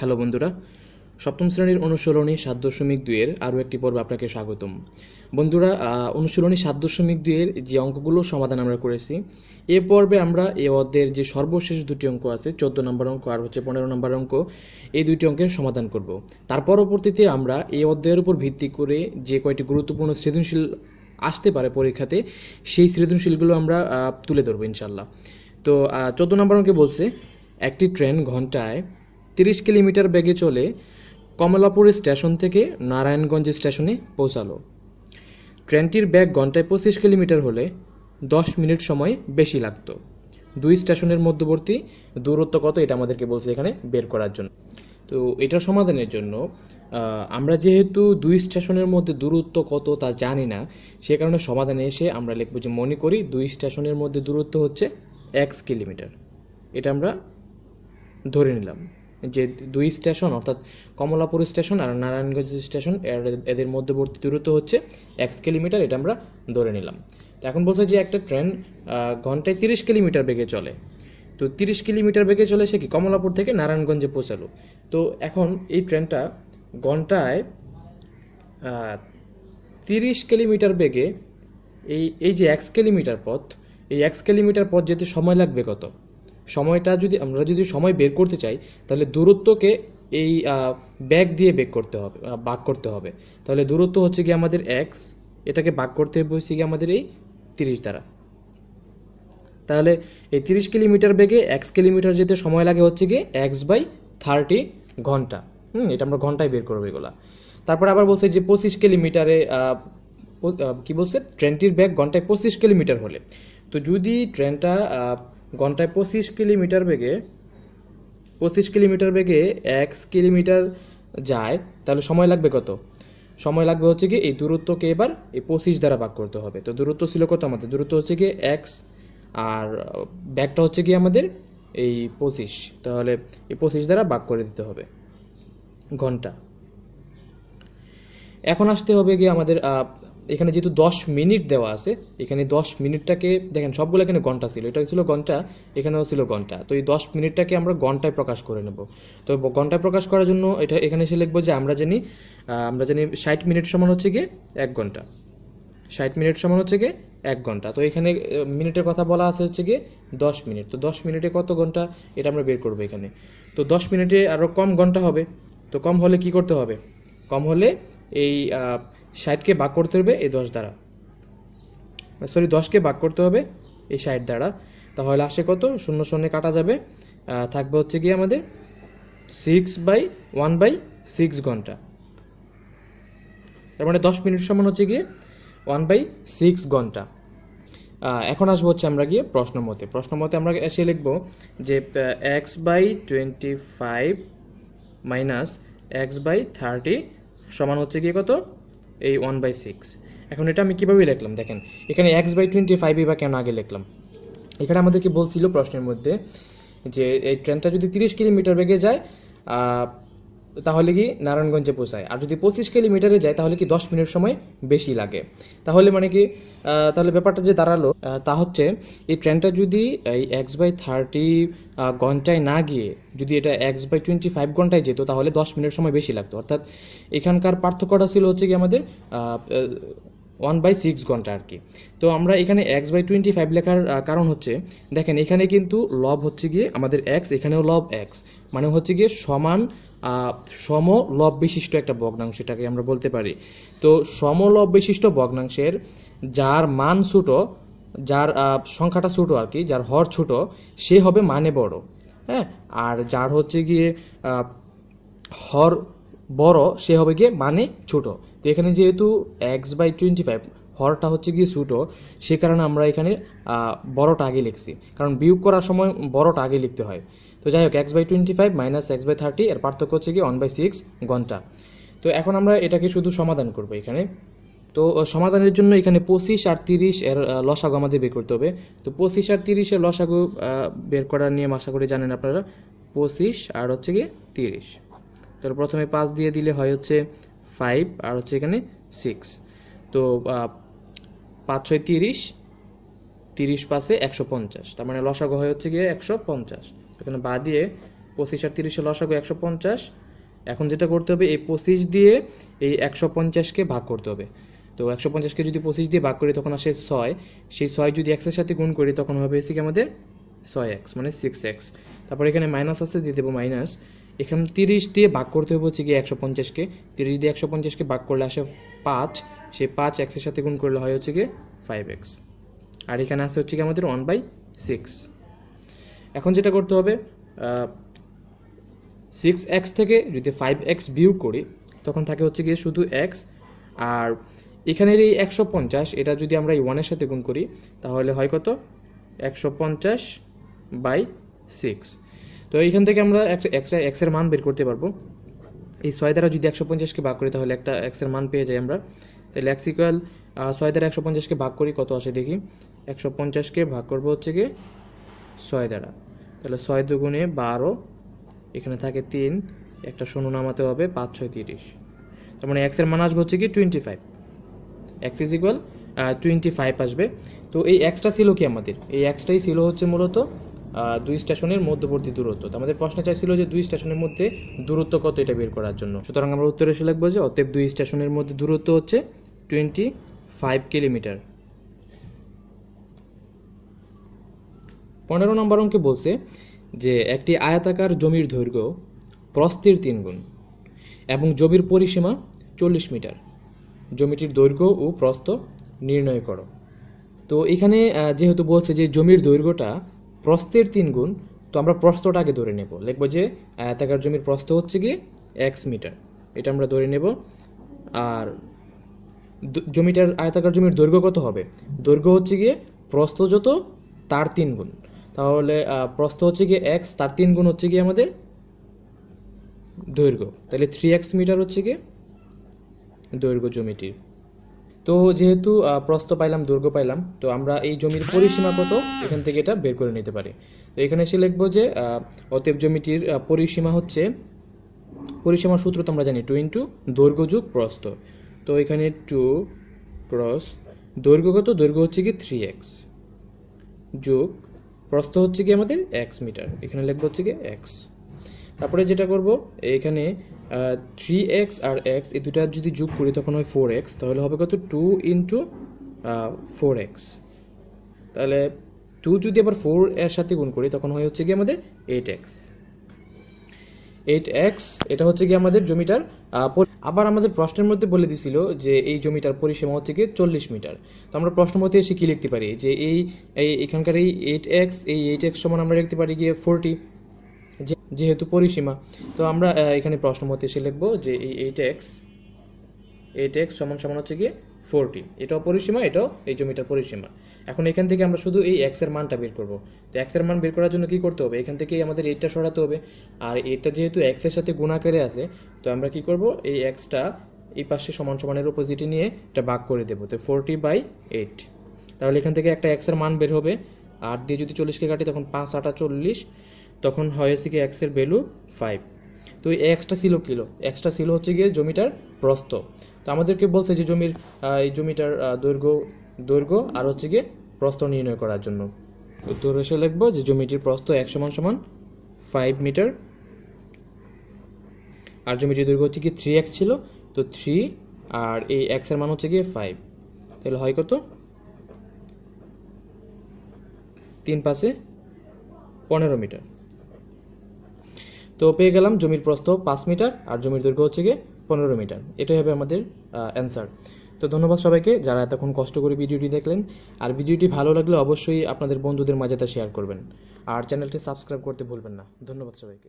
hello বন্ধুরা সপ্তম শ্রেণীর অনুশীলনী সাত দশমিক দুইয়ের আরও একটি পর্বে আপনাকে স্বাগতম বন্ধুরা অনুশীলনী সাত দশমিক দুইয়ের যে অঙ্কগুলো সমাধান আমরা করেছি এ পর্বে আমরা এ অধ্যায়ের যে সর্বশেষ দুটি অঙ্ক আছে চোদ্দ নম্বর অঙ্ক আর হচ্ছে পনেরো নম্বর অঙ্ক এই দুটি অঙ্কের সমাধান করব তার পরবর্তীতে আমরা এই অধ্যায়ের উপর ভিত্তি করে যে কয়েকটি গুরুত্বপূর্ণ সৃজনশীল আসতে পারে পরীক্ষাতে সেই সৃজনশীলগুলো আমরা তুলে ধরবো ইনশাল্লাহ তো চোদ্দ নম্বর অঙ্কে বলছে একটি ট্রেন ঘন্টায় তিরিশ কিলোমিটার বেগে চলে কমলাপুর স্টেশন থেকে নারায়ণগঞ্জ স্টেশনে পৌঁছালো ট্রেনটির ব্যাগ ঘন্টায় পঁচিশ কিলোমিটার হলে দশ মিনিট সময় বেশি লাগতো দুই স্টেশনের মধ্যবর্তী দূরত্ব কত এটা আমাদেরকে বলছে এখানে বের করার জন্য তো এটা সমাধানের জন্য আমরা যেহেতু দুই স্টেশনের মধ্যে দূরত্ব কত তা জানি না সে কারণে সমাধানে এসে আমরা লিখব যে মনে করি দুই স্টেশনের মধ্যে দূরত্ব হচ্ছে এক কিলোমিটার এটা আমরা ধরে নিলাম যে দুই স্টেশন অর্থাৎ কমলাপুর স্টেশন আর নারায়ণগঞ্জ স্টেশন এদের মধ্যবর্তী দূরত্ব হচ্ছে এক কিলোমিটার এটা আমরা ধরে নিলাম তো এখন বলছে যে একটা ট্রেন ঘন্টায় তিরিশ কিলোমিটার বেগে চলে তো তিরিশ কিলোমিটার বেগে চলে সে কি কমলাপুর থেকে নারায়ণগঞ্জে পৌঁছালো তো এখন এই ট্রেনটা ঘন্টায় তিরিশ কিলোমিটার বেগে এই এই যে এক কিলোমিটার পথ এই এক কিলোমিটার পথ যেতে সময় লাগবে কত সময়টা যদি আমরা যদি সময় বের করতে চাই তাহলে দূরত্বকে এই ব্যাগ দিয়ে বেগ করতে হবে বাক করতে হবে তাহলে দূরত্ব হচ্ছে গিয়ে আমাদের এক্স এটাকে বাক করতে হবে হচ্ছে গিয়ে আমাদের এই তিরিশ দ্বারা তাহলে এই তিরিশ কিলোমিটার বেগে এক্স কিলোমিটার যেতে সময় লাগে হচ্ছে গিয়ে এক্স বাই থার্টি ঘন্টা হুম এটা আমরা ঘন্টায় বের করবো এগুলো তারপরে আবার বলছে যে পঁচিশ কিলোমিটারে কি বলছে ট্রেনটির ব্যাগ ঘন্টায় পঁচিশ কিলোমিটার হলে তো যদি ট্রেনটা ঘন্টায় পঁচিশ কিলোমিটার বেগে পঁচিশ কিলোমিটার বেগে এক কিলোমিটার যায় তাহলে সময় লাগবে কত সময় লাগবে হচ্ছে কি এই দূরত্বকে এবার এই পঁচিশ দ্বারা ভাগ করতে হবে তো দূরত্ব ছিল কত আমাদের দূরত্ব হচ্ছে কি এক্স আর ব্যাগটা হচ্ছে কি আমাদের এই পঁচিশ তাহলে এই পঁচিশ দ্বারা ভাগ করে দিতে হবে ঘন্টা এখন আসতে হবে গিয়ে আমাদের এখানে যেহেতু দশ মিনিট দেওয়া আছে এখানে দশ মিনিটটাকে দেখেন সবগুলো এখানে ঘন্টা ছিল এটা ছিল ঘন্টা এখানেও ছিল ঘন্টা তো এই দশ মিনিটটাকে আমরা ঘন্টায় প্রকাশ করে নেব তো ঘন্টায় প্রকাশ করার জন্য এটা এখানে এসে লিখবো যে আমরা জানি আমরা জানি ষাট মিনিট সমান হচ্ছে গিয়ে এক ঘন্টা ষাট মিনিট সমান হচ্ছে গিয়ে এক ঘন্টা তো এখানে মিনিটের কথা বলা আছে হচ্ছে গিয়ে দশ মিনিট তো দশ মিনিটে কত ঘন্টা এটা আমরা বের করবো এখানে তো দশ মিনিটে আরও কম ঘন্টা হবে তো কম হলে কি করতে হবে কম হলে এই ষাটকে ভাগ করতে হবে এই দশ দ্বারা সরি দশকে ভাগ করতে হবে এই ষাট দ্বারা তাহলে আসে কত শূন্য শূন্য কাটা যাবে থাকবে হচ্ছে গিয়ে আমাদের six by one by six ঘন্টা তার মানে দশ মিনিট সমান হচ্ছে গিয়ে ওয়ান বাই সিক্স ঘন্টা এখন আসবো হচ্ছে আমরা গিয়ে প্রশ্ন মতে প্রশ্ন মতে আমরা এসে লিখবো যে x by twenty five minus x by thirty সমান হচ্ছে গিয়ে কত এই ওয়ান বাই সিক্স এখন এটা আমি কীভাবে লিখলাম দেখেন এখানে এক্স বাই টোয়েন্টি ফাইভই বা কেন আগে লিখলাম এখানে আমাদেরকে বলছিল প্রশ্নের মধ্যে যে এই ট্রেনটা যদি তিরিশ কিলোমিটার বেগে যায় তাহলে কি নারায়ণগঞ্জে পৌঁছায় আর যদি পঁচিশ কিলোমিটারে যায় তাহলে কি দশ মিনিট সময় বেশি লাগে তাহলে মানে কি তাহলে ব্যাপারটা যে দাঁড়ালো তা হচ্ছে এই ট্রেনটা যদি এই এক্স বাই থার্টি ঘন্টায় না গিয়ে যদি এটা এক্স বাই টোয়েন্টি ফাইভ ঘন্টায় যেত তাহলে দশ মিনিট সময় বেশি লাগতো অর্থাৎ এখানকার পার্থক্যটা ছিল হচ্ছে কি আমাদের ওয়ান বাই সিক্স ঘন্টা আর কি তো আমরা এখানে এক্স বাই টোয়েন্টি ফাইভ লেখার কারণ হচ্ছে দেখেন এখানে কিন্তু লব হচ্ছে গিয়ে আমাদের এক্স এখানেও লব এক্স মানে হচ্ছে গিয়ে সমান সমলব বিশিষ্ট একটা ভগ্নাংশ এটাকে আমরা বলতে পারি তো সমলব বিশিষ্ট ভগ্নাংশের যার মান ছোটো যার সংখ্যাটা ছোটো আর কি যার হর ছোট সে হবে মানে বড় হ্যাঁ আর যার হচ্ছে গিয়ে হর বড় সে হবে গিয়ে মানে ছোট তো এখানে যেহেতু এক্স বাই টোয়েন্টি ফাইভ হরটা হচ্ছে গিয়ে ছোটো সে কারণে আমরা এখানে বড়টা আগে লিখছি কারণ বিয়োগ করার সময় বড়টা আগে লিখতে হয় তো যাই হোক x by twenty five minus x by thirty এর পার্থক্য হচ্ছে কি ওয়ান বাই সিক্স ঘন্টা তো এখন আমরা এটাকে শুধু সমাধান করব এখানে তো সমাধানের জন্য এখানে পঁচিশ আর তিরিশ এর লসাগু আমাদের বের করতে হবে তো পঁচিশ আর তিরিশের লসাগু বের করার নিয়ম আশা করি জানেন আপনারা পঁচিশ আর হচ্ছে গিয়ে তিরিশ তো প্রথমে পাঁচ দিয়ে দিলে হয় হচ্ছে ফাইভ আর হচ্ছে এখানে সিক্স তো পাঁচ ছয় তিরিশ তিরিশ পাশে একশো পঞ্চাশ তার মানে লসাগু হয় হচ্ছে গিয়ে একশো পঞ্চাশ এখানে বা দিয়ে পঁচিশ আর তিরিশে লসাগু একশো পঞ্চাশ এখন যেটা করতে হবে এই পঁচিশ দিয়ে এই একশো পঞ্চাশকে ভাগ করতে হবে তো একশো পঞ্চাশকে যদি পঁচিশ দিয়ে ভাগ করি তখন আসে ছয় সেই ছয় যদি এক্সের সাথে গুণ করি তখন হবে এসি কি আমাদের ছয় এক্স মানে সিক্স এক্স তারপর এখানে মাইনাস আছে দিয়ে দেবো মাইনাস এখানে তিরিশ দিয়ে ভাগ করতে হবে হচ্ছে কি একশো পঞ্চাশকে তিরিশ দিয়ে একশো পঞ্চাশকে ভাগ করলে আসে পাঁচ সেই পাঁচ এক্সের সাথে গুণ করলে হয় হচ্ছে গিয়ে ফাইভ এক্স আর এখানে আসতে হচ্ছে কি আমাদের ওয়ান বাই সিক্স এখন যেটা করতে হবে সিক্স এক্স থেকে যদি ফাইভ এক্স বিয়োগ করি তখন থাকে হচ্ছে গিয়ে শুধু এক্স আর এখানের এই একশো পঞ্চাশ এটা যদি আমরা এই ওয়ানের সাথে গুণ করি তাহলে হয় কত একশো পঞ্চাশ বাই সিক্স তো এইখান থেকে আমরা একটা একটা এক্সের মান বের করতে পারবো এই ছয় দ্বারা যদি একশো পঞ্চাশকে ভাগ করি তাহলে একটা এক্সের মান পেয়ে যাই আমরা তাহলে এক্সিকাল ছয় দ্বারা একশো পঞ্চাশকে ভাগ করি কত আসে দেখি একশো পঞ্চাশকে ভাগ করবো হচ্ছে গিয়ে ছয় দ্বারা তাহলে ছয় দুগুণে বারো এখানে থাকে তিন একটা শূন্য নামাতে হবে পাঁচ ছয় তিরিশ তার মানে এক্সের মান আসবে হচ্ছে কি twenty five x is equal twenty five আসবে তো এই এক্সটা ছিল কি আমাদের এই এক্সটাই ছিল হচ্ছে মূলত দুই স্টেশনের মধ্যবর্তী দূরত্ব তো আমাদের প্রশ্ন চাইছিল যে দুই স্টেশনের মধ্যে দূরত্ব কত এটা বের করার জন্য সুতরাং আমরা উত্তরে এসে লাগবো যে অতএব দুই স্টেশনের মধ্যে দূরত্ব হচ্ছে টোয়েন্টি ফাইভ কিলোমিটার পনেরো নম্বর অঙ্কে বলছে যে একটি আয়তাকার জমির দৈর্ঘ্য প্রস্তির তিন গুণ এবং জমির পরিসীমা চল্লিশ মিটার জমিটির দৈর্ঘ্য ও প্রস্ত নির্ণয় করো তো এখানে যেহেতু বলছে যে জমির দৈর্ঘ্যটা প্রস্থের তিন গুণ তো আমরা প্রস্তটাকে ধরে নেব লিখবো যে আয়তাকার জমির প্রস্ত হচ্ছে কি এক্স মিটার এটা আমরা ধরে নেব আর জমিটার আয়তাকার জমির দৈর্ঘ্য কত হবে দৈর্ঘ্য হচ্ছে গিয়ে প্রস্ত যত তার তিন গুণ তাহলে প্রস্থ হচ্ছে গিয়ে এক্স তার তিন গুণ হচ্ছে গিয়ে আমাদের দৈর্ঘ্য তাহলে থ্রি এক্স মিটার হচ্ছে গিয়ে দৈর্ঘ্য জমিটির তো যেহেতু প্রস্থ পাইলাম দৈর্ঘ্য পাইলাম তো আমরা এই জমির পরিসীমা কত এখান থেকে এটা বের করে নিতে পারি তো এখানে এসে লিখবো যে অতএব জমিটির পরিসীমা হচ্ছে পরিসীমার সূত্র তো আমরা জানি টু ইন্টু দৈর্ঘ্য যুগ প্রস্থ তো এখানে টু ক্রস দৈর্ঘ্য কত দৈর্ঘ্য হচ্ছে কি থ্রি এক্স যোগ প্রস্থ হচ্ছে কি আমাদের এক্স মিটার এখানে লিখবো হচ্ছে কি এক্স তারপরে যেটা করব এখানে থ্রি এক্স আর এক্স এই দুটা যদি যোগ করি তখন হয় ফোর এক্স তাহলে হবে কত টু ইন্টু ফোর এক্স তাহলে টু যদি আবার ফোর এর সাথে গুণ করি তখন হয় হচ্ছে কি আমাদের এইট এক্স এইট এক্স এটা হচ্ছে কি আমাদের জমিটার আবার আমাদের প্রশ্নের মধ্যে বলে দিছিল যে এই জমিটার পরিসীমা হচ্ছে কি চল্লিশ মিটার তো আমরা প্রশ্ন মধ্যে এসে কি লিখতে পারি যে এই এখানকার এই এইট এক্স এই এইট এক্স সমান আমরা লিখতে পারি গিয়ে ফোরটি যেহেতু পরিসীমা তো আমরা এখানে প্রশ্ন মধ্যে এসে লিখবো যে এই এইট এক্স এইট এক্স সমান সমান হচ্ছে গিয়ে ফোরটি এটাও পরিসীমা এটাও এই জমিটার পরিসীমা এখন এখান থেকে আমরা শুধু এই এক্সের মানটা বের করব তো এক্সের মান বের করার জন্য কী করতে হবে এখান থেকেই আমাদের এইটটা সরাতে হবে আর এইটটা যেহেতু এক্সের সাথে গুণাকারে আছে তো আমরা কি করব এই এক্সটা এই পাশে সমান সমানের অপোজিটে নিয়ে এটা ভাগ করে দেবো তো ফোরটি বাই এইট তাহলে এখান থেকে একটা এক্সের মান বের হবে আট দিয়ে যদি চল্লিশকে কাটি তখন পাঁচ আটা চল্লিশ তখন হয়েছে কি এক্সের ভ্যালু ফাইভ তো এই এক্সট্রা সিলো কিলো এক্সট্রা সিলো হচ্ছে গিয়ে জমিটার প্রস্থ তো আমাদেরকে বলছে যে জমির এই জমিটার দৈর্ঘ্য দৈর্ঘ্য আর হচ্ছে গিয়ে প্রস্থ নির্ণয় করার জন্য উত্তর এসে লিখবো যে জমিটির প্রস্থ এক সমান সমান ফাইভ মিটার আর জমিটির দৈর্ঘ্য হচ্ছে কি থ্রি এক্স ছিল তো থ্রি আর এই এক্সের মান হচ্ছে গিয়ে ফাইভ তাহলে হয় কত তিন পাশে পনেরো মিটার তো পেয়ে গেলাম জমির প্রস্থ পাঁচ মিটার আর জমির দৈর্ঘ্য হচ্ছে গিয়ে পনেরো মিটার এটাই হবে আমাদের অ্যান্সার তো ধন্যবাদ সবাইকে যারা এতক্ষণ কষ্ট করে ভিডিওটি দেখলেন আর ভিডিওটি ভালো লাগলে অবশ্যই আপনাদের বন্ধুদের মাঝে তা শেয়ার করবেন আর চ্যানেলটি সাবস্ক্রাইব করতে ভুলবেন না ধন্যবাদ সবাইকে